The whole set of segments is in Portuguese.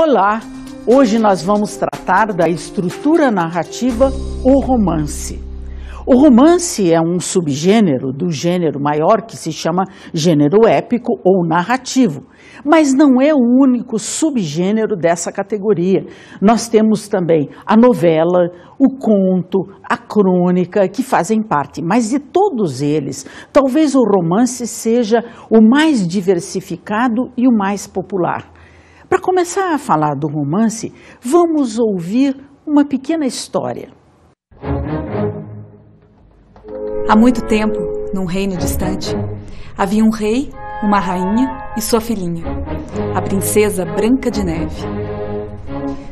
Olá! Hoje nós vamos tratar da estrutura narrativa, o romance. O romance é um subgênero do gênero maior que se chama gênero épico ou narrativo, mas não é o único subgênero dessa categoria. Nós temos também a novela, o conto, a crônica, que fazem parte, mas de todos eles, talvez o romance seja o mais diversificado e o mais popular. Para começar a falar do romance, vamos ouvir uma pequena história. Há muito tempo, num reino distante, havia um rei, uma rainha e sua filhinha, a princesa Branca de Neve.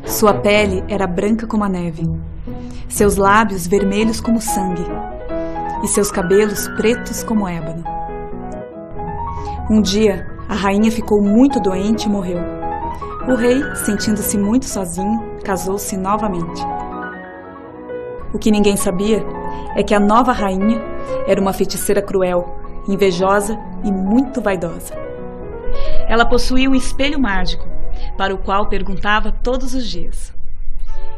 Sua pele era branca como a neve, seus lábios vermelhos como sangue e seus cabelos pretos como ébano. Um dia, a rainha ficou muito doente e morreu. O rei, sentindo-se muito sozinho, casou-se novamente. O que ninguém sabia é que a nova rainha era uma feiticeira cruel, invejosa e muito vaidosa. Ela possuía um espelho mágico, para o qual perguntava todos os dias: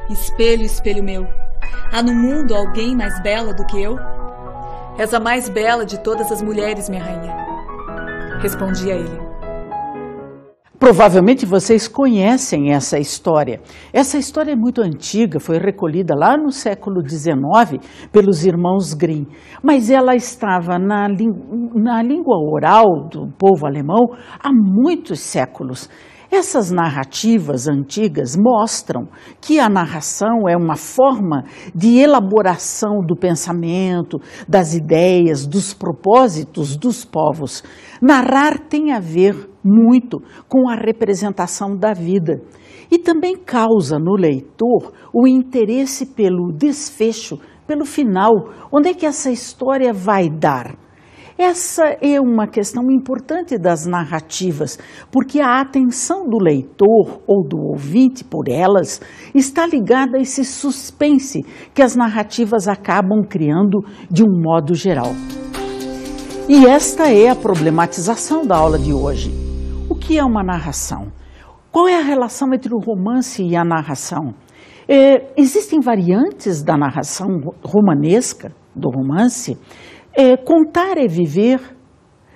Espelho, espelho meu, há no mundo alguém mais bela do que eu? És a mais bela de todas as mulheres, minha rainha. Respondia ele. Provavelmente vocês conhecem essa história. Essa história é muito antiga, foi recolhida lá no século XIX pelos irmãos Grimm, mas ela estava na, na língua oral do povo alemão há muitos séculos. Essas narrativas antigas mostram que a narração é uma forma de elaboração do pensamento, das ideias, dos propósitos dos povos. Narrar tem a ver muito com a representação da vida e também causa no leitor o interesse pelo desfecho, pelo final, onde é que essa história vai dar. Essa é uma questão importante das narrativas, porque a atenção do leitor ou do ouvinte por elas está ligada a esse suspense que as narrativas acabam criando de um modo geral. E esta é a problematização da aula de hoje que é uma narração? Qual é a relação entre o romance e a narração? É, existem variantes da narração romanesca, do romance? É, contar é viver,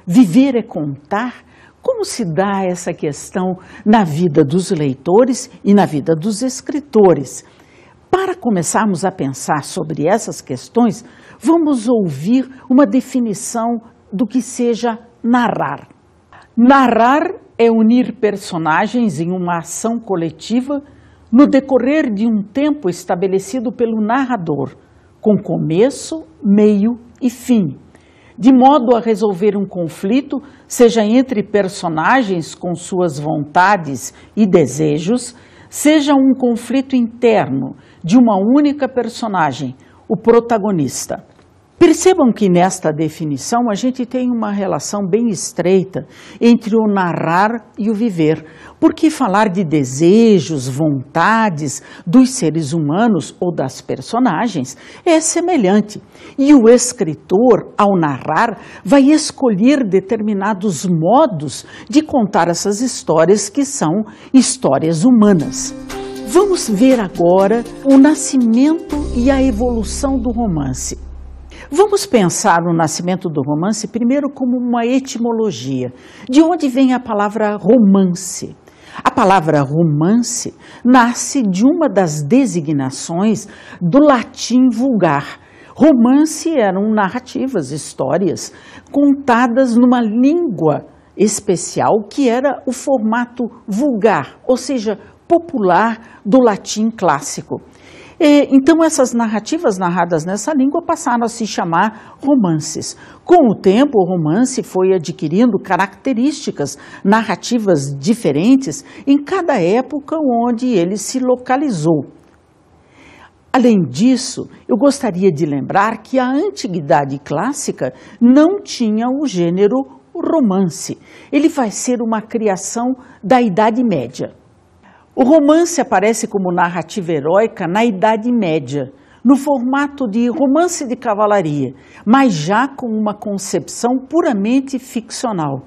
viver é contar. Como se dá essa questão na vida dos leitores e na vida dos escritores? Para começarmos a pensar sobre essas questões, vamos ouvir uma definição do que seja narrar. Narrar é unir personagens em uma ação coletiva no decorrer de um tempo estabelecido pelo narrador, com começo, meio e fim, de modo a resolver um conflito, seja entre personagens com suas vontades e desejos, seja um conflito interno de uma única personagem, o protagonista. Percebam que nesta definição a gente tem uma relação bem estreita entre o narrar e o viver, porque falar de desejos, vontades dos seres humanos ou das personagens é semelhante. E o escritor, ao narrar, vai escolher determinados modos de contar essas histórias que são histórias humanas. Vamos ver agora o nascimento e a evolução do romance. Vamos pensar no nascimento do romance primeiro como uma etimologia. De onde vem a palavra romance? A palavra romance nasce de uma das designações do latim vulgar. Romance eram narrativas, histórias contadas numa língua especial que era o formato vulgar, ou seja, popular do latim clássico então, essas narrativas narradas nessa língua passaram a se chamar romances. Com o tempo, o romance foi adquirindo características narrativas diferentes em cada época onde ele se localizou. Além disso, eu gostaria de lembrar que a antiguidade clássica não tinha o gênero romance. Ele vai ser uma criação da Idade Média. O romance aparece como narrativa heróica na Idade Média, no formato de romance de cavalaria, mas já com uma concepção puramente ficcional.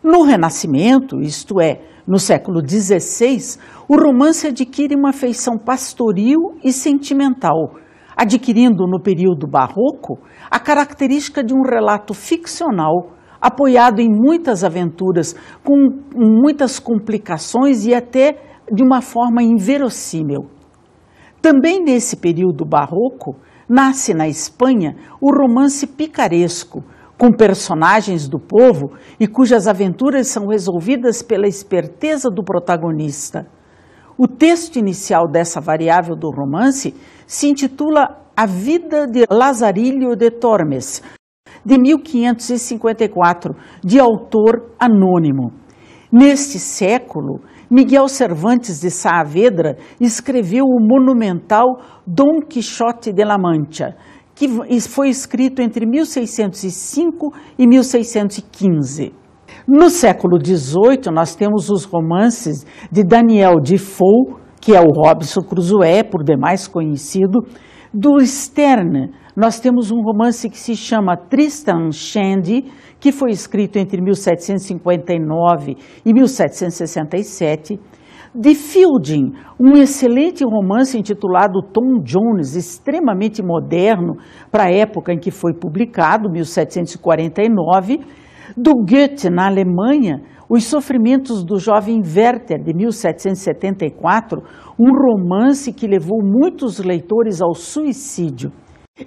No Renascimento, isto é, no século XVI, o romance adquire uma feição pastoril e sentimental, adquirindo no período barroco a característica de um relato ficcional apoiado em muitas aventuras, com muitas complicações e até de uma forma inverossímil. Também nesse período barroco, nasce na Espanha o romance picaresco, com personagens do povo e cujas aventuras são resolvidas pela esperteza do protagonista. O texto inicial dessa variável do romance se intitula A Vida de Lazarillo de Tormes, de 1554, de autor anônimo. Neste século, Miguel Cervantes de Saavedra escreveu o monumental Dom Quixote de la Mancha, que foi escrito entre 1605 e 1615. No século XVIII, nós temos os romances de Daniel Defoe, que é o Robinson Crusoe, por demais conhecido, do Stern, nós temos um romance que se chama Tristan Shandy, que foi escrito entre 1759 e 1767. De Fielding, um excelente romance intitulado Tom Jones, extremamente moderno para a época em que foi publicado, 1749. Do Goethe, na Alemanha, os Sofrimentos do Jovem Werther, de 1774, um romance que levou muitos leitores ao suicídio.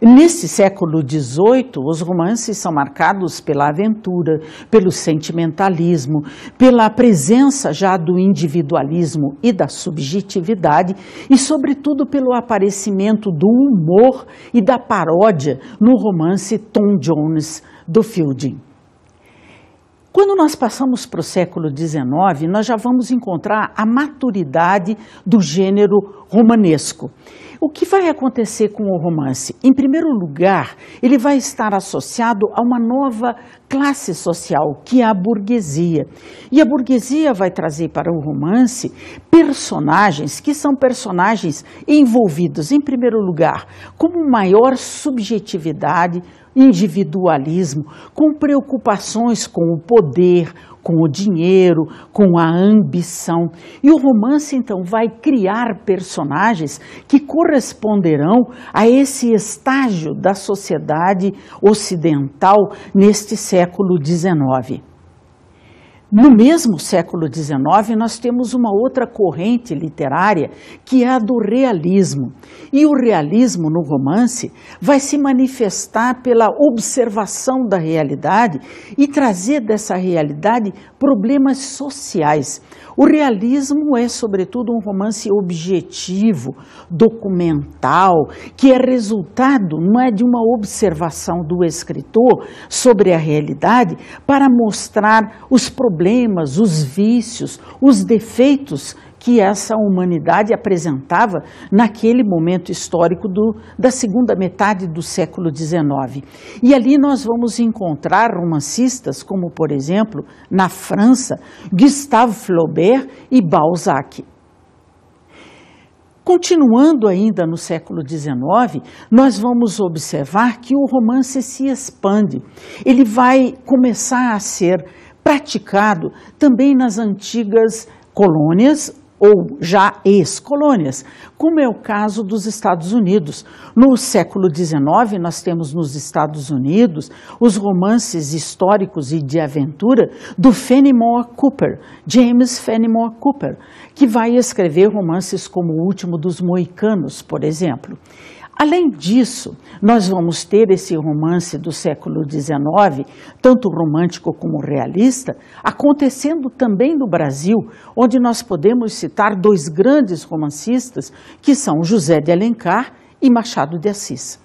Nesse século XVIII, os romances são marcados pela aventura, pelo sentimentalismo, pela presença já do individualismo e da subjetividade e, sobretudo, pelo aparecimento do humor e da paródia no romance Tom Jones do Fielding. Quando nós passamos para o século XIX, nós já vamos encontrar a maturidade do gênero romanesco. O que vai acontecer com o romance? Em primeiro lugar, ele vai estar associado a uma nova classe social, que é a burguesia. E a burguesia vai trazer para o romance personagens que são personagens envolvidos, em primeiro lugar, com maior subjetividade individualismo, com preocupações com o poder, com o dinheiro, com a ambição. E o romance então vai criar personagens que corresponderão a esse estágio da sociedade ocidental neste século XIX. No mesmo século XIX, nós temos uma outra corrente literária que é a do realismo. E o realismo no romance vai se manifestar pela observação da realidade e trazer dessa realidade problemas sociais. O realismo é, sobretudo, um romance objetivo, documental, que é resultado não é de uma observação do escritor sobre a realidade para mostrar os problemas, os vícios, os defeitos que essa humanidade apresentava naquele momento histórico do, da segunda metade do século XIX. E ali nós vamos encontrar romancistas como, por exemplo, na França, Gustave Flaubert e Balzac. Continuando ainda no século XIX, nós vamos observar que o romance se expande. Ele vai começar a ser praticado também nas antigas colônias ou já ex-colônias, como é o caso dos Estados Unidos. No século XIX, nós temos nos Estados Unidos os romances históricos e de aventura do Fenimore Cooper, James Fenimore Cooper, que vai escrever romances como O Último dos Moicanos, por exemplo. Além disso, nós vamos ter esse romance do século XIX, tanto romântico como realista, acontecendo também no Brasil, onde nós podemos citar dois grandes romancistas, que são José de Alencar e Machado de Assis.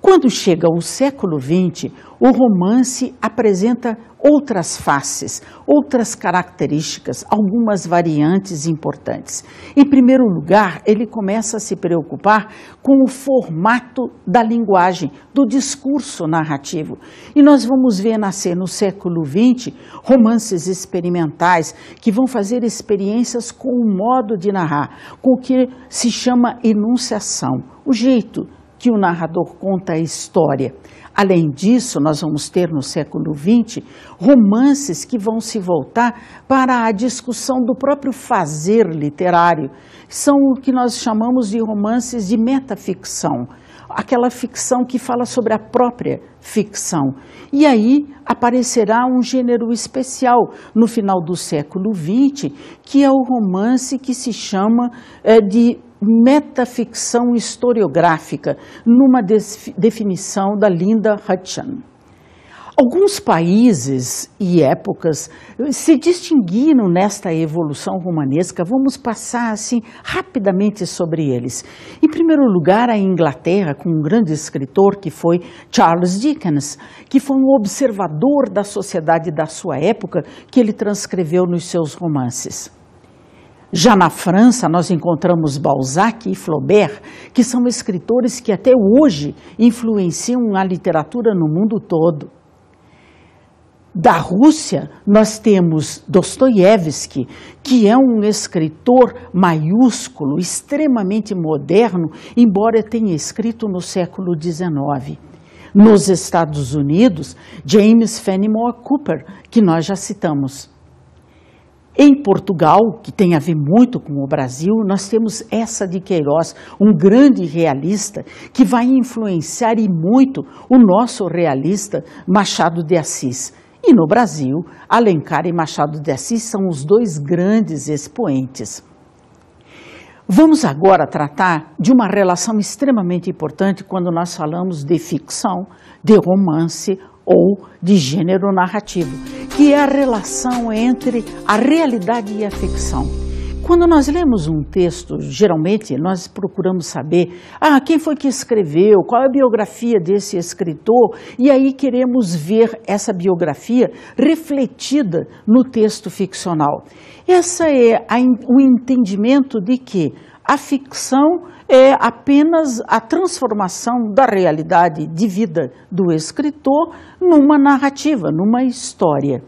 Quando chega o século XX, o romance apresenta outras faces, outras características, algumas variantes importantes. Em primeiro lugar, ele começa a se preocupar com o formato da linguagem, do discurso narrativo. E nós vamos ver nascer no século XX romances experimentais que vão fazer experiências com o modo de narrar, com o que se chama enunciação, o jeito que o narrador conta a história. Além disso, nós vamos ter no século XX romances que vão se voltar para a discussão do próprio fazer literário. São o que nós chamamos de romances de metaficção, aquela ficção que fala sobre a própria ficção. E aí aparecerá um gênero especial no final do século XX, que é o romance que se chama é, de metaficção historiográfica, numa definição da Linda Hutchan. Alguns países e épocas se distinguiram nesta evolução romanesca. Vamos passar assim rapidamente sobre eles. Em primeiro lugar, a Inglaterra, com um grande escritor que foi Charles Dickens, que foi um observador da sociedade da sua época, que ele transcreveu nos seus romances. Já na França, nós encontramos Balzac e Flaubert, que são escritores que até hoje influenciam a literatura no mundo todo. Da Rússia, nós temos Dostoiévski, que é um escritor maiúsculo, extremamente moderno, embora tenha escrito no século XIX. Nos Estados Unidos, James Fenimore Cooper, que nós já citamos. Em Portugal, que tem a ver muito com o Brasil, nós temos essa de Queiroz, um grande realista que vai influenciar e muito o nosso realista Machado de Assis. E no Brasil, Alencar e Machado de Assis são os dois grandes expoentes. Vamos agora tratar de uma relação extremamente importante quando nós falamos de ficção, de romance ou de gênero narrativo, que é a relação entre a realidade e a ficção. Quando nós lemos um texto, geralmente nós procuramos saber ah, quem foi que escreveu, qual é a biografia desse escritor, e aí queremos ver essa biografia refletida no texto ficcional. Essa é a, o entendimento de que a ficção é apenas a transformação da realidade de vida do escritor numa narrativa, numa história.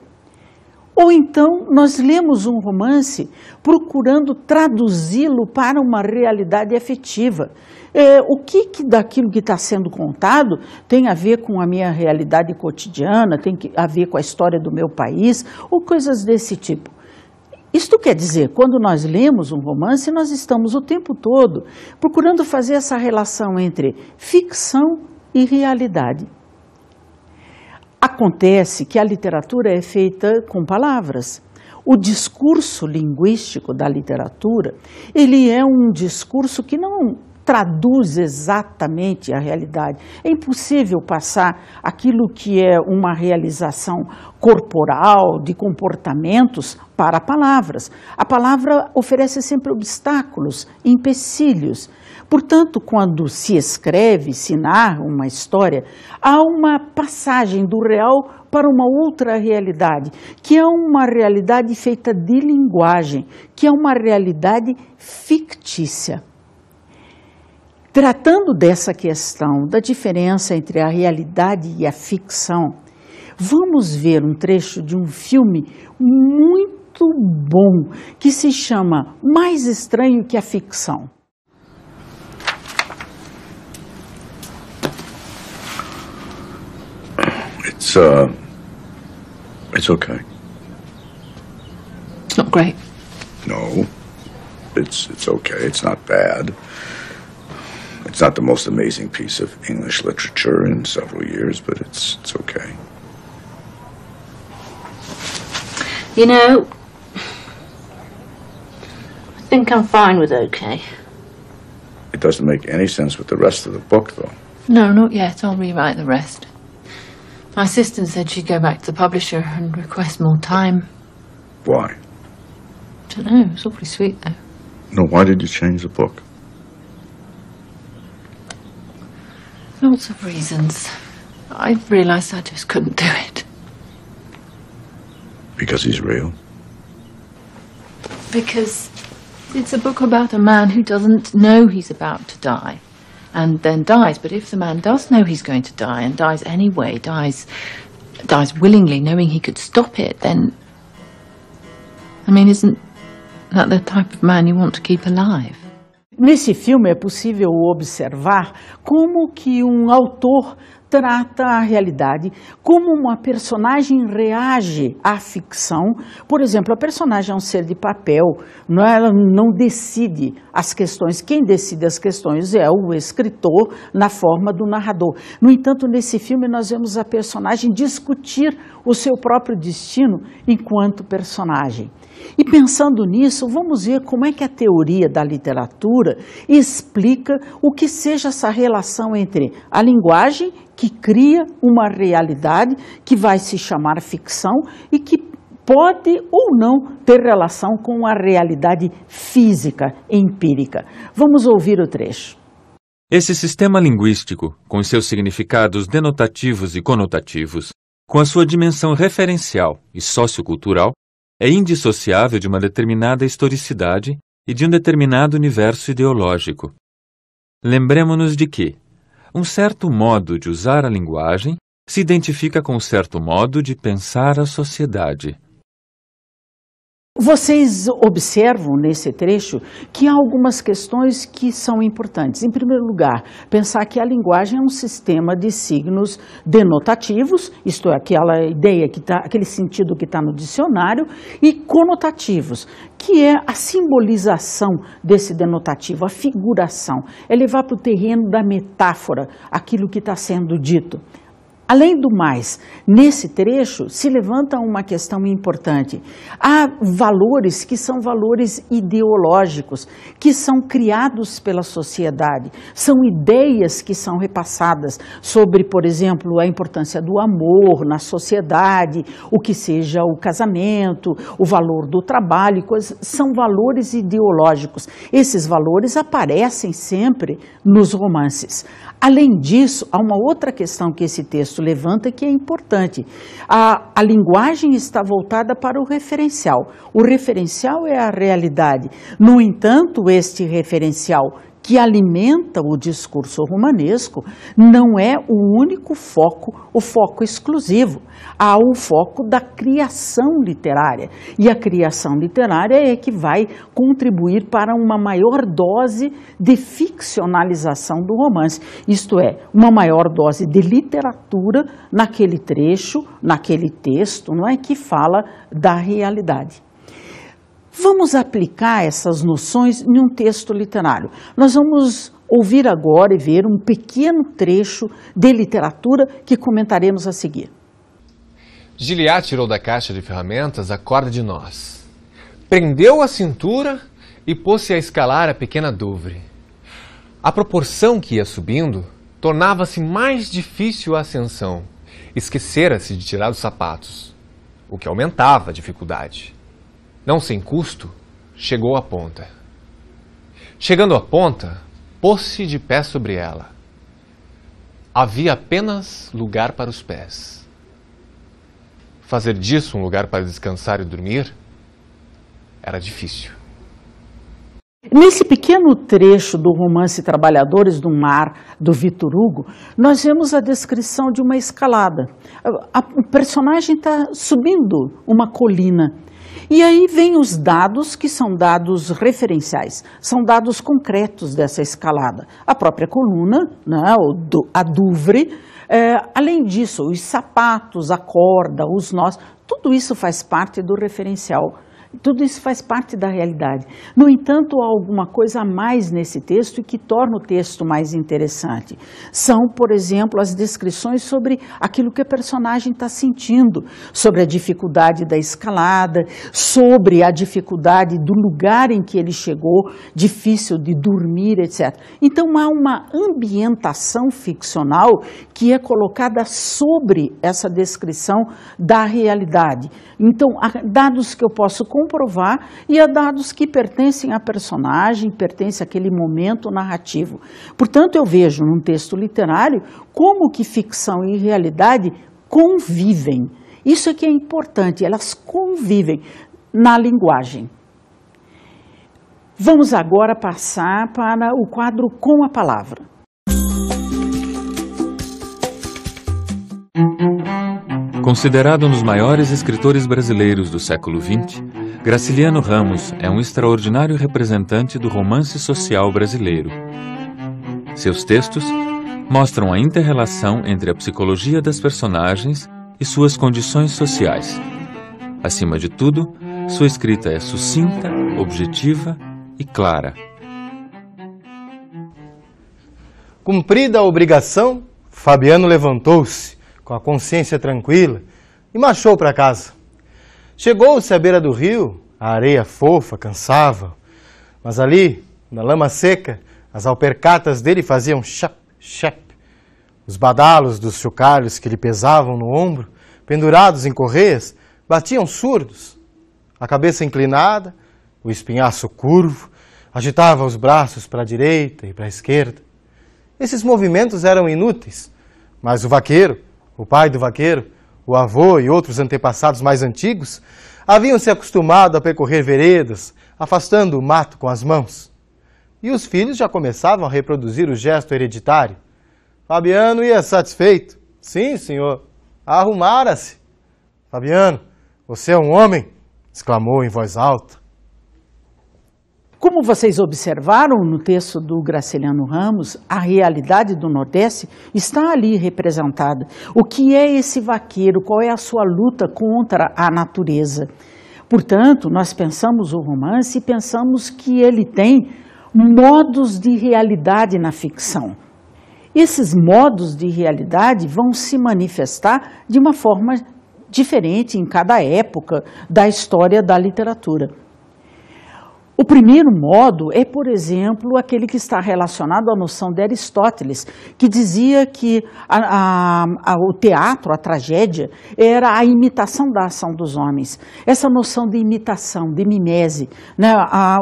Ou então nós lemos um romance procurando traduzi-lo para uma realidade afetiva. É, o que, que daquilo que está sendo contado tem a ver com a minha realidade cotidiana, tem a ver com a história do meu país, ou coisas desse tipo. Isto quer dizer, quando nós lemos um romance, nós estamos o tempo todo procurando fazer essa relação entre ficção e realidade. Acontece que a literatura é feita com palavras. O discurso linguístico da literatura, ele é um discurso que não traduz exatamente a realidade. É impossível passar aquilo que é uma realização corporal, de comportamentos, para palavras. A palavra oferece sempre obstáculos, empecilhos. Portanto, quando se escreve, se narra uma história, há uma passagem do real para uma outra realidade, que é uma realidade feita de linguagem, que é uma realidade fictícia. Tratando dessa questão da diferença entre a realidade e a ficção, vamos ver um trecho de um filme muito bom que se chama Mais Estranho que a Ficção. It's uh, it's okay. It's not great. No, it's it's okay. It's not bad. It's not the most amazing piece of English literature in several years, but it's, it's okay. You know, I think I'm fine with okay. It doesn't make any sense with the rest of the book, though. No, not yet. I'll rewrite the rest. My assistant said she'd go back to the publisher and request more time. Why? I don't know. It's awfully sweet, though. No, why did you change the book? Lots of reasons. I realised I just couldn't do it. Because he's real? Because it's a book about a man who doesn't know he's about to die and then dies. But if the man does know he's going to die and dies anyway, dies dies willingly, knowing he could stop it, then I mean, isn't that the type of man you want to keep alive? Nesse filme é possível observar como que um autor trata a realidade, como uma personagem reage à ficção. Por exemplo, a personagem é um ser de papel, não, é? ela não decide as questões. Quem decide as questões é o escritor na forma do narrador. No entanto, nesse filme nós vemos a personagem discutir o seu próprio destino enquanto personagem. E pensando nisso, vamos ver como é que a teoria da literatura explica o que seja essa relação entre a linguagem, que cria uma realidade que vai se chamar ficção e que pode ou não ter relação com a realidade física, empírica. Vamos ouvir o trecho. Esse sistema linguístico, com seus significados denotativos e conotativos, com a sua dimensão referencial e sociocultural, é indissociável de uma determinada historicidade e de um determinado universo ideológico. Lembremos-nos de que um certo modo de usar a linguagem se identifica com um certo modo de pensar a sociedade. Vocês observam nesse trecho que há algumas questões que são importantes. Em primeiro lugar, pensar que a linguagem é um sistema de signos denotativos, isto é, aquela ideia, que tá, aquele sentido que está no dicionário, e conotativos, que é a simbolização desse denotativo, a figuração, é levar para o terreno da metáfora aquilo que está sendo dito. Além do mais, nesse trecho se levanta uma questão importante. Há valores que são valores ideológicos, que são criados pela sociedade, são ideias que são repassadas sobre, por exemplo, a importância do amor na sociedade, o que seja o casamento, o valor do trabalho, coisas, são valores ideológicos. Esses valores aparecem sempre nos romances. Além disso, há uma outra questão que esse texto levanta que é importante. A, a linguagem está voltada para o referencial. O referencial é a realidade. No entanto, este referencial que alimenta o discurso romanesco não é o único foco, o foco exclusivo. Há o foco da criação literária. E a criação literária é que vai contribuir para uma maior dose de ficcionalização do romance, isto é, uma maior dose de literatura naquele trecho, naquele texto, não é que fala da realidade. Vamos aplicar essas noções em um texto literário. Nós vamos ouvir agora e ver um pequeno trecho de literatura que comentaremos a seguir. Giliad tirou da caixa de ferramentas a corda de nós. Prendeu a cintura e pôs-se a escalar a pequena Douvre. A proporção que ia subindo tornava-se mais difícil a ascensão. Esquecera-se de tirar os sapatos, o que aumentava a dificuldade não sem custo, chegou à ponta. Chegando à ponta, pôs-se de pé sobre ela. Havia apenas lugar para os pés. Fazer disso um lugar para descansar e dormir era difícil. Nesse pequeno trecho do romance Trabalhadores do Mar, do Vitor Hugo, nós vemos a descrição de uma escalada. O personagem está subindo uma colina e aí vem os dados que são dados referenciais, são dados concretos dessa escalada. A própria coluna, né, a duvre, é, além disso, os sapatos, a corda, os nós, tudo isso faz parte do referencial tudo isso faz parte da realidade. No entanto, há alguma coisa a mais nesse texto e que torna o texto mais interessante. São, por exemplo, as descrições sobre aquilo que o personagem está sentindo, sobre a dificuldade da escalada, sobre a dificuldade do lugar em que ele chegou, difícil de dormir, etc. Então há uma ambientação ficcional que é colocada sobre essa descrição da realidade. Então, dados que eu posso comprovar e a dados que pertencem à personagem, pertencem àquele momento narrativo. Portanto, eu vejo num texto literário como que ficção e realidade convivem. Isso é que é importante, elas convivem na linguagem. Vamos agora passar para o quadro com a palavra. Considerado um dos maiores escritores brasileiros do século XX, Graciliano Ramos é um extraordinário representante do romance social brasileiro. Seus textos mostram a inter relação entre a psicologia das personagens e suas condições sociais. Acima de tudo, sua escrita é sucinta, objetiva e clara. Cumprida a obrigação, Fabiano levantou-se, com a consciência tranquila, e marchou para casa. Chegou-se à beira do rio, a areia fofa cansava, mas ali, na lama seca, as alpercatas dele faziam chap, chap. Os badalos dos chocalhos que lhe pesavam no ombro, pendurados em correias, batiam surdos. A cabeça inclinada, o espinhaço curvo, agitava os braços para a direita e para a esquerda. Esses movimentos eram inúteis, mas o vaqueiro, o pai do vaqueiro, o avô e outros antepassados mais antigos, haviam se acostumado a percorrer veredas, afastando o mato com as mãos. E os filhos já começavam a reproduzir o gesto hereditário. Fabiano ia satisfeito. Sim, senhor. Arrumara-se. Fabiano, você é um homem! exclamou em voz alta. Como vocês observaram no texto do Graciliano Ramos, a realidade do Nordeste está ali representada. O que é esse vaqueiro? Qual é a sua luta contra a natureza? Portanto, nós pensamos o romance e pensamos que ele tem modos de realidade na ficção. Esses modos de realidade vão se manifestar de uma forma diferente em cada época da história da literatura. O primeiro modo é, por exemplo, aquele que está relacionado à noção de Aristóteles, que dizia que a, a, a, o teatro, a tragédia, era a imitação da ação dos homens. Essa noção de imitação, de mimese, né?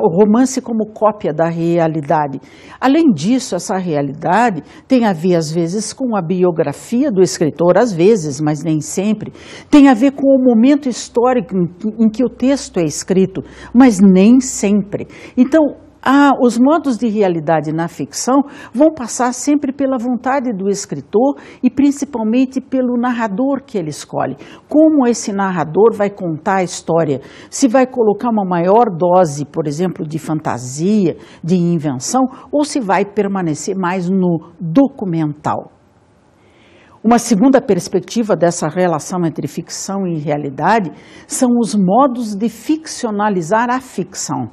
o romance como cópia da realidade. Além disso, essa realidade tem a ver, às vezes, com a biografia do escritor, às vezes, mas nem sempre, tem a ver com o momento histórico em que, em que o texto é escrito, mas nem sempre sempre. Então, os modos de realidade na ficção vão passar sempre pela vontade do escritor e principalmente pelo narrador que ele escolhe. Como esse narrador vai contar a história? Se vai colocar uma maior dose, por exemplo, de fantasia, de invenção, ou se vai permanecer mais no documental? Uma segunda perspectiva dessa relação entre ficção e realidade são os modos de ficcionalizar a ficção.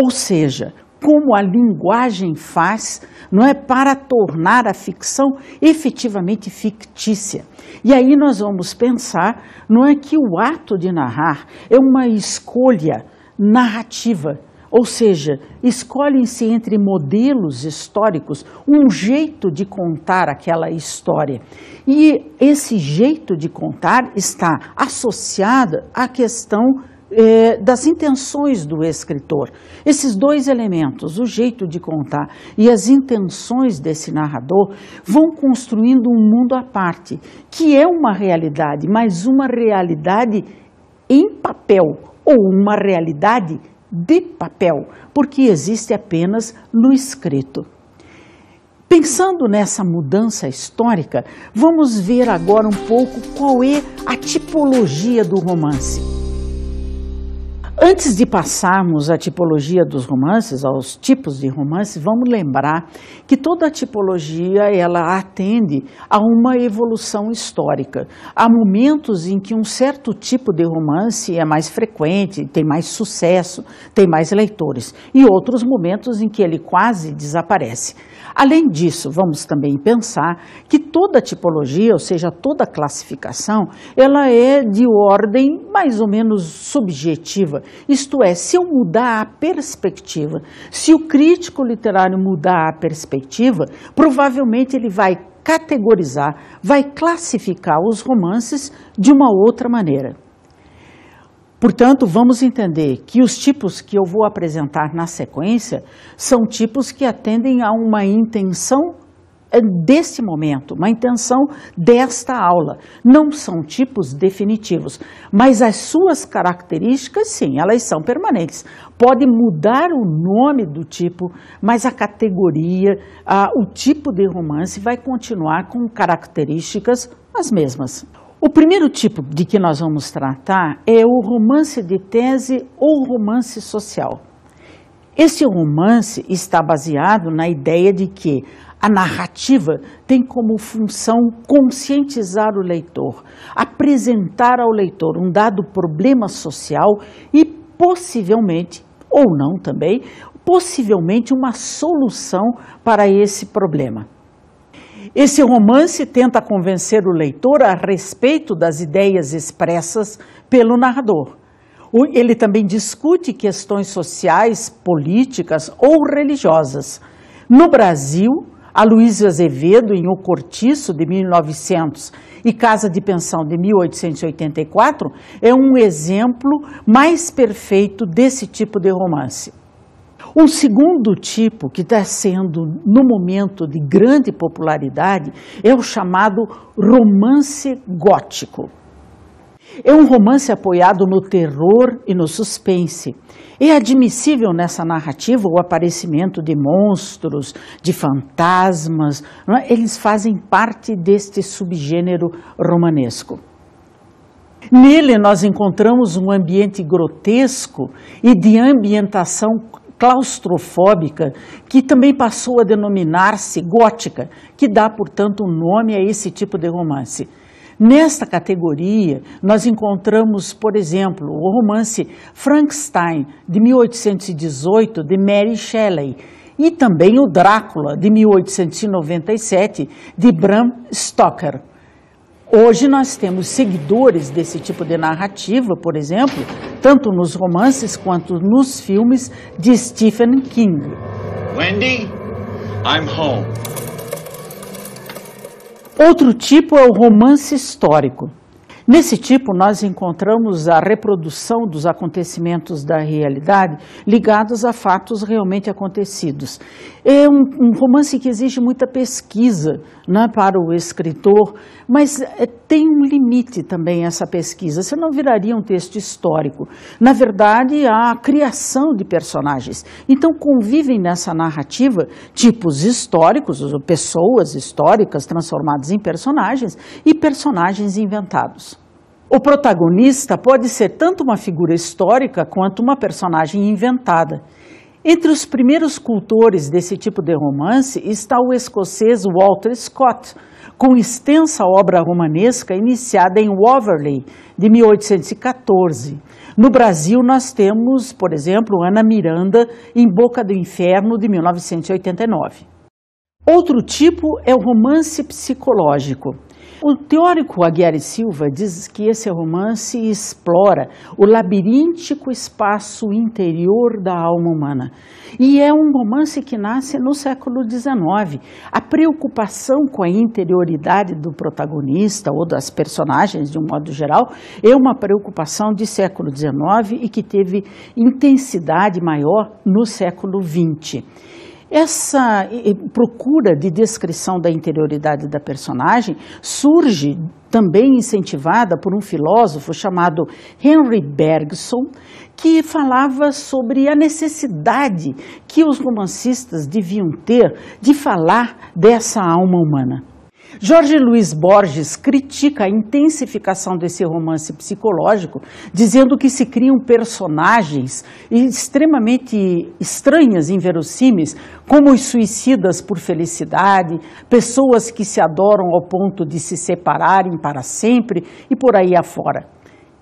Ou seja, como a linguagem faz, não é para tornar a ficção efetivamente fictícia. E aí nós vamos pensar, não é que o ato de narrar é uma escolha narrativa, ou seja, escolhem-se entre modelos históricos um jeito de contar aquela história. E esse jeito de contar está associado à questão é, das intenções do escritor. Esses dois elementos, o jeito de contar e as intenções desse narrador, vão construindo um mundo à parte, que é uma realidade, mas uma realidade em papel ou uma realidade de papel, porque existe apenas no escrito. Pensando nessa mudança histórica, vamos ver agora um pouco qual é a tipologia do romance. Antes de passarmos à tipologia dos romances, aos tipos de romance, vamos lembrar que toda tipologia ela atende a uma evolução histórica. Há momentos em que um certo tipo de romance é mais frequente, tem mais sucesso, tem mais leitores, e outros momentos em que ele quase desaparece. Além disso, vamos também pensar que toda tipologia, ou seja, toda classificação, ela é de ordem mais ou menos subjetiva isto é, se eu mudar a perspectiva, se o crítico literário mudar a perspectiva, provavelmente ele vai categorizar, vai classificar os romances de uma outra maneira. Portanto, vamos entender que os tipos que eu vou apresentar na sequência são tipos que atendem a uma intenção é desse momento, uma intenção desta aula. Não são tipos definitivos, mas as suas características, sim, elas são permanentes. Pode mudar o nome do tipo, mas a categoria, a, o tipo de romance vai continuar com características as mesmas. O primeiro tipo de que nós vamos tratar é o romance de tese ou romance social. Esse romance está baseado na ideia de que a narrativa tem como função conscientizar o leitor, apresentar ao leitor um dado problema social e possivelmente, ou não também, possivelmente uma solução para esse problema. Esse romance tenta convencer o leitor a respeito das ideias expressas pelo narrador. Ele também discute questões sociais, políticas ou religiosas. No Brasil, Aloysio Azevedo, em O Cortiço, de 1900, e Casa de Pensão, de 1884, é um exemplo mais perfeito desse tipo de romance. Um segundo tipo que está sendo, no momento, de grande popularidade é o chamado romance gótico. É um romance apoiado no terror e no suspense. É admissível nessa narrativa o aparecimento de monstros, de fantasmas, é? eles fazem parte deste subgênero romanesco. Nele nós encontramos um ambiente grotesco e de ambientação claustrofóbica, que também passou a denominar-se gótica, que dá, portanto, o um nome a esse tipo de romance. Nesta categoria, nós encontramos, por exemplo, o romance Frankenstein, de 1818, de Mary Shelley, e também o Drácula, de 1897, de Bram Stoker. Hoje nós temos seguidores desse tipo de narrativa, por exemplo, tanto nos romances quanto nos filmes de Stephen King. Wendy, I'm home. Outro tipo é o romance histórico. Nesse tipo, nós encontramos a reprodução dos acontecimentos da realidade ligados a fatos realmente acontecidos. É um, um romance que exige muita pesquisa né, para o escritor, mas é tem um limite também essa pesquisa, você não viraria um texto histórico. Na verdade, há a criação de personagens. Então, convivem nessa narrativa tipos históricos, pessoas históricas transformadas em personagens e personagens inventados. O protagonista pode ser tanto uma figura histórica quanto uma personagem inventada. Entre os primeiros cultores desse tipo de romance está o escocês Walter Scott, com extensa obra romanesca iniciada em Waverley, de 1814. No Brasil, nós temos, por exemplo, Ana Miranda em Boca do Inferno, de 1989. Outro tipo é o romance psicológico. O teórico Aguiar e Silva diz que esse romance explora o labiríntico espaço interior da alma humana. E é um romance que nasce no século XIX. A preocupação com a interioridade do protagonista ou das personagens, de um modo geral, é uma preocupação de século XIX e que teve intensidade maior no século XX. Essa procura de descrição da interioridade da personagem surge também incentivada por um filósofo chamado Henry Bergson, que falava sobre a necessidade que os romancistas deviam ter de falar dessa alma humana. Jorge Luiz Borges critica a intensificação desse romance psicológico, dizendo que se criam personagens extremamente estranhas, inverossímeis, como os suicidas por felicidade, pessoas que se adoram ao ponto de se separarem para sempre e por aí afora.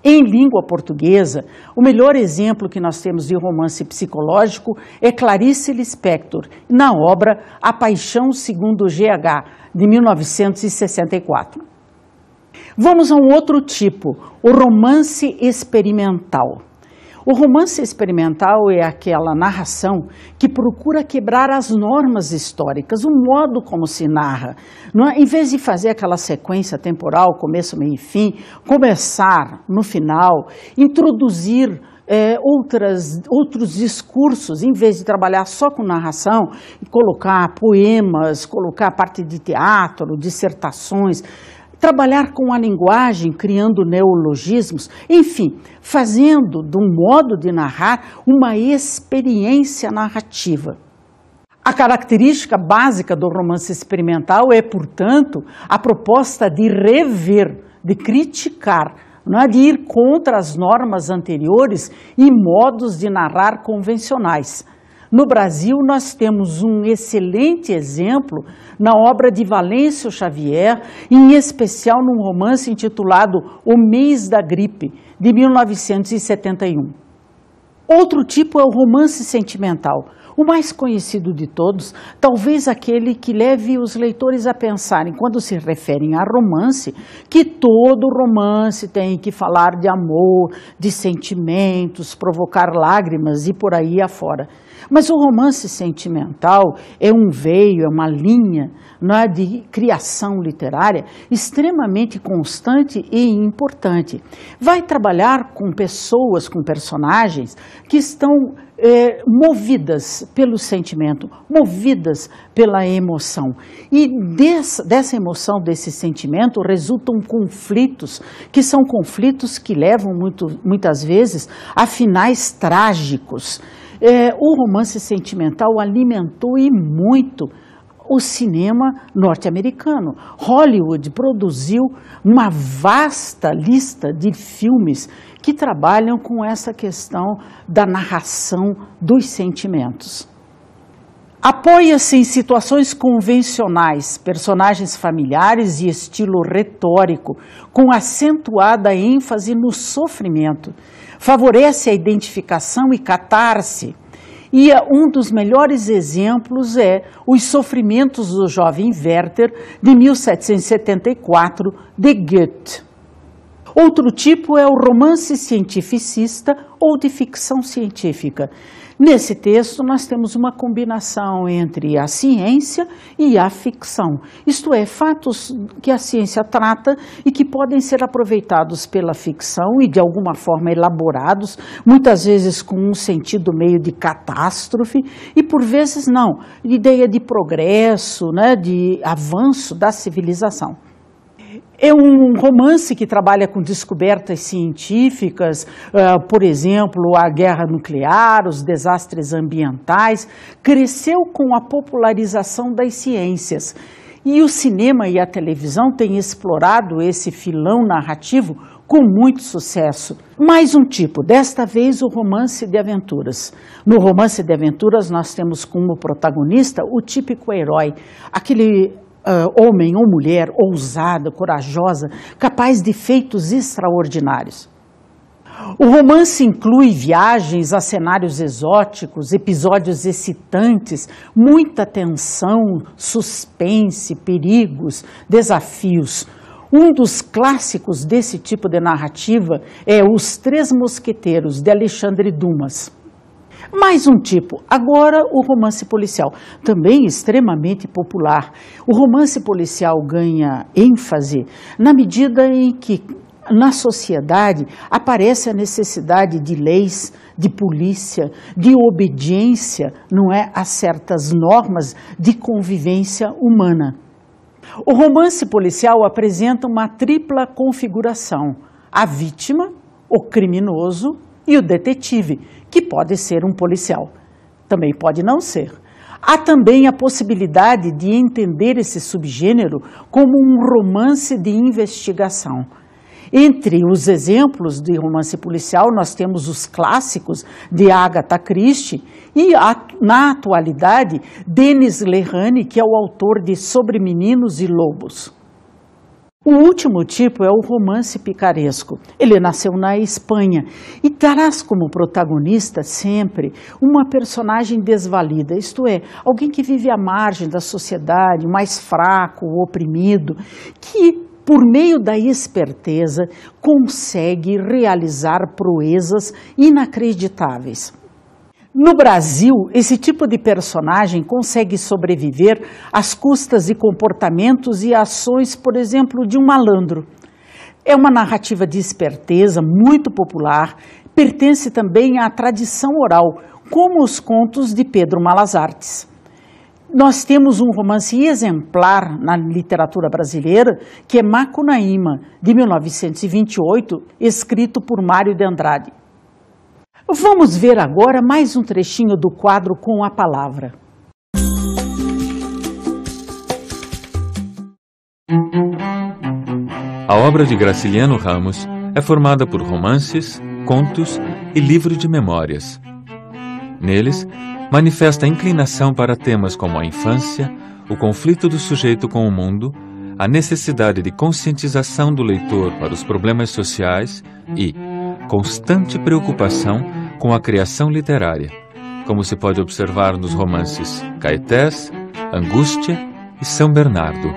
Em língua portuguesa, o melhor exemplo que nós temos de romance psicológico é Clarice Lispector, na obra A Paixão segundo G.H., de 1964. Vamos a um outro tipo, o romance experimental. O romance experimental é aquela narração que procura quebrar as normas históricas, o modo como se narra. É? Em vez de fazer aquela sequência temporal, começo, meio e fim, começar no final, introduzir é, outras, outros discursos, em vez de trabalhar só com narração, colocar poemas, colocar parte de teatro, dissertações trabalhar com a linguagem, criando neologismos, enfim, fazendo de um modo de narrar uma experiência narrativa. A característica básica do romance experimental é, portanto, a proposta de rever, de criticar, é? de ir contra as normas anteriores e modos de narrar convencionais. No Brasil, nós temos um excelente exemplo na obra de Valêncio Xavier, em especial num romance intitulado O Mês da Gripe, de 1971. Outro tipo é o romance sentimental. O mais conhecido de todos, talvez aquele que leve os leitores a pensarem, quando se referem a romance, que todo romance tem que falar de amor, de sentimentos, provocar lágrimas e por aí afora. Mas o romance sentimental é um veio, é uma linha não é, de criação literária extremamente constante e importante. Vai trabalhar com pessoas, com personagens que estão é, movidas pelo sentimento, movidas pela emoção. E dessa, dessa emoção, desse sentimento, resultam conflitos, que são conflitos que levam muito, muitas vezes a finais trágicos. É, o romance sentimental alimentou e muito o cinema norte-americano. Hollywood produziu uma vasta lista de filmes que trabalham com essa questão da narração dos sentimentos. Apoia-se em situações convencionais, personagens familiares e estilo retórico, com acentuada ênfase no sofrimento favorece a identificação e catarse. E é um dos melhores exemplos é Os Sofrimentos do Jovem Werther, de 1774, de Goethe. Outro tipo é o romance cientificista ou de ficção científica, Nesse texto, nós temos uma combinação entre a ciência e a ficção, isto é, fatos que a ciência trata e que podem ser aproveitados pela ficção e de alguma forma elaborados, muitas vezes com um sentido meio de catástrofe e por vezes não, ideia de progresso, né, de avanço da civilização. É um romance que trabalha com descobertas científicas, uh, por exemplo, a guerra nuclear, os desastres ambientais. Cresceu com a popularização das ciências. E o cinema e a televisão têm explorado esse filão narrativo com muito sucesso. Mais um tipo, desta vez o romance de aventuras. No romance de aventuras, nós temos como protagonista o típico herói, aquele uh, homem ou mulher ousada, corajosa, capaz de feitos extraordinários. O romance inclui viagens a cenários exóticos, episódios excitantes, muita tensão, suspense, perigos, desafios. Um dos clássicos desse tipo de narrativa é Os Três Mosqueteiros, de Alexandre Dumas. Mais um tipo, agora o romance policial, também extremamente popular. O romance policial ganha ênfase na medida em que na sociedade aparece a necessidade de leis, de polícia, de obediência, não é, a certas normas de convivência humana. O romance policial apresenta uma tripla configuração: a vítima, o criminoso e o detetive, que pode ser um policial, também pode não ser. Há também a possibilidade de entender esse subgênero como um romance de investigação. Entre os exemplos de romance policial, nós temos os clássicos de Agatha Christie e, na atualidade, Denis Lehane, que é o autor de Sobre Meninos e Lobos. O último tipo é o romance picaresco. Ele nasceu na Espanha e traz como protagonista sempre uma personagem desvalida, isto é, alguém que vive à margem da sociedade, mais fraco, oprimido, que por meio da esperteza, consegue realizar proezas inacreditáveis. No Brasil, esse tipo de personagem consegue sobreviver às custas de comportamentos e ações, por exemplo, de um malandro. É uma narrativa de esperteza muito popular, pertence também à tradição oral, como os contos de Pedro Malazartes. Nós temos um romance exemplar na literatura brasileira, que é Macunaíma, de 1928, escrito por Mário de Andrade. Vamos ver agora mais um trechinho do quadro com a palavra. A obra de Graciliano Ramos é formada por romances, contos e livro de memórias. Neles, manifesta inclinação para temas como a infância, o conflito do sujeito com o mundo, a necessidade de conscientização do leitor para os problemas sociais e, constante preocupação com a criação literária, como se pode observar nos romances Caetés, Angústia e São Bernardo.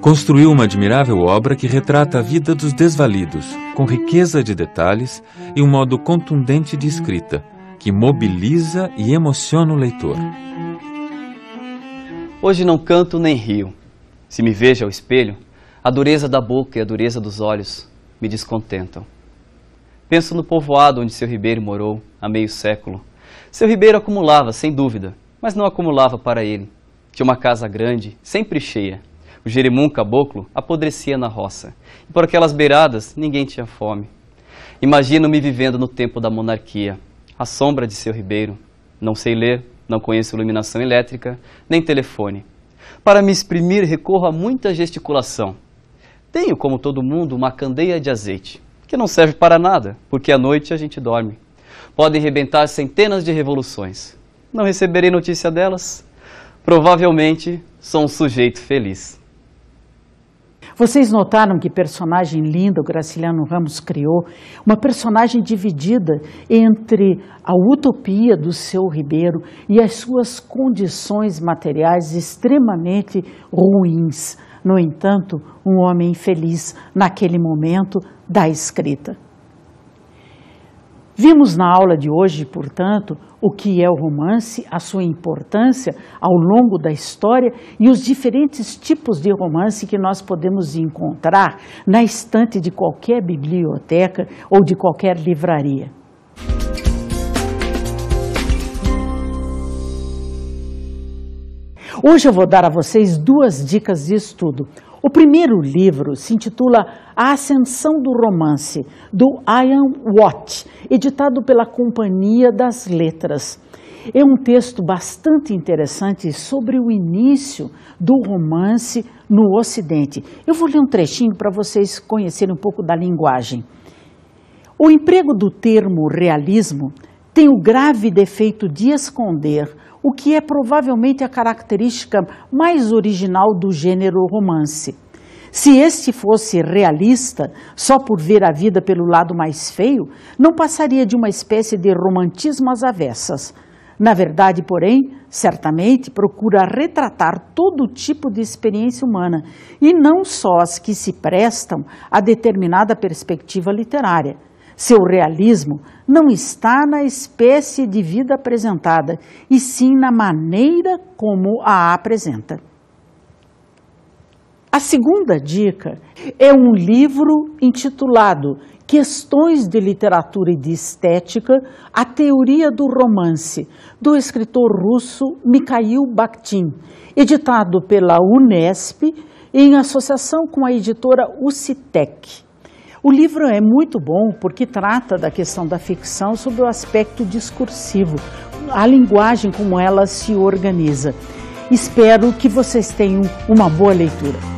Construiu uma admirável obra que retrata a vida dos desvalidos, com riqueza de detalhes e um modo contundente de escrita, que mobiliza e emociona o leitor. Hoje não canto nem rio. Se me vejo ao espelho, a dureza da boca e a dureza dos olhos me descontentam. Penso no povoado onde seu Ribeiro morou há meio século. Seu Ribeiro acumulava, sem dúvida, mas não acumulava para ele. Tinha uma casa grande, sempre cheia. O jerimum caboclo apodrecia na roça. E por aquelas beiradas, ninguém tinha fome. Imagino-me vivendo no tempo da monarquia, à sombra de seu Ribeiro. Não sei ler, não conheço iluminação elétrica, nem telefone. Para me exprimir, recorro a muita gesticulação. Tenho, como todo mundo, uma candeia de azeite que não serve para nada, porque à noite a gente dorme. Podem rebentar centenas de revoluções. Não receberei notícia delas? Provavelmente sou um sujeito feliz. Vocês notaram que personagem linda o Graciliano Ramos criou? Uma personagem dividida entre a utopia do seu Ribeiro e as suas condições materiais extremamente ruins no entanto, um homem feliz naquele momento da escrita. Vimos na aula de hoje, portanto, o que é o romance, a sua importância ao longo da história e os diferentes tipos de romance que nós podemos encontrar na estante de qualquer biblioteca ou de qualquer livraria. Hoje eu vou dar a vocês duas dicas de estudo. O primeiro livro se intitula A Ascensão do Romance, do Ian Watt, editado pela Companhia das Letras. É um texto bastante interessante sobre o início do romance no Ocidente. Eu vou ler um trechinho para vocês conhecerem um pouco da linguagem. O emprego do termo realismo tem o grave defeito de esconder o que é provavelmente a característica mais original do gênero romance. Se este fosse realista, só por ver a vida pelo lado mais feio, não passaria de uma espécie de romantismo às avessas. Na verdade, porém, certamente procura retratar todo tipo de experiência humana, e não só as que se prestam a determinada perspectiva literária. Seu realismo não está na espécie de vida apresentada, e sim na maneira como a apresenta. A segunda dica é um livro intitulado Questões de Literatura e de Estética, a Teoria do Romance, do escritor russo Mikhail Bakhtin, editado pela Unesp em associação com a editora Ucitec. O livro é muito bom porque trata da questão da ficção sob o aspecto discursivo, a linguagem como ela se organiza. Espero que vocês tenham uma boa leitura.